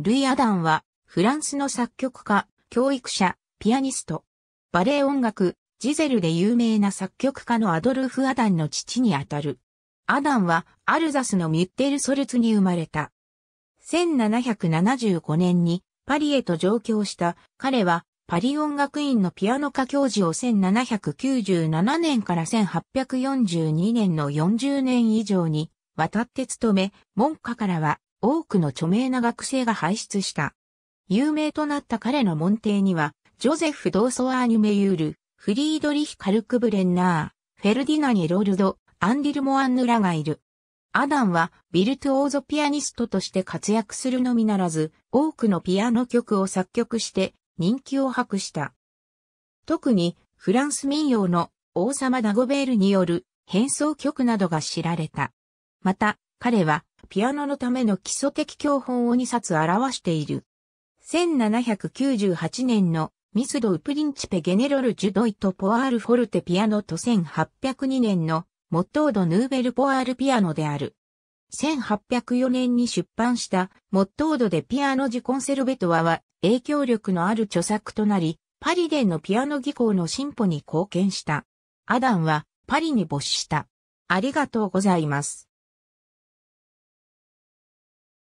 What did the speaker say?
ルイ・アダンは、フランスの作曲家、教育者、ピアニスト。バレエ音楽、ジゼルで有名な作曲家のアドルフ・アダンの父にあたる。アダンは、アルザスのミュッテル・ソルツに生まれた。1775年に、パリへと上京した、彼は、パリ音楽院のピアノ科教授を1797年から1842年の40年以上に、渡って務め、門下からは、多くの著名な学生が輩出した。有名となった彼の門弟には、ジョゼフ・ドーソアーニュ・メユール、フリードリヒ・カルクブレンナー、フェルディナ・ニロールド、アンディルモ・アンヌらがいる。アダンはビルトオーゾピアニストとして活躍するのみならず、多くのピアノ曲を作曲して人気を博した。特にフランス民謡の王様ダゴベールによる変奏曲などが知られた。また、彼はピアノのための基礎的教本を2冊表している。1798年のミスドウプリンチペゲネロル・ジュドイト・ポアール・フォルテピアノと1802年のモットード・ヌーベル・ポアール・ピアノである。1804年に出版したモットードでピアノ・ジ・コンセルベトワは影響力のある著作となり、パリでのピアノ技巧の進歩に貢献した。アダンはパリに没した。ありがとうございます。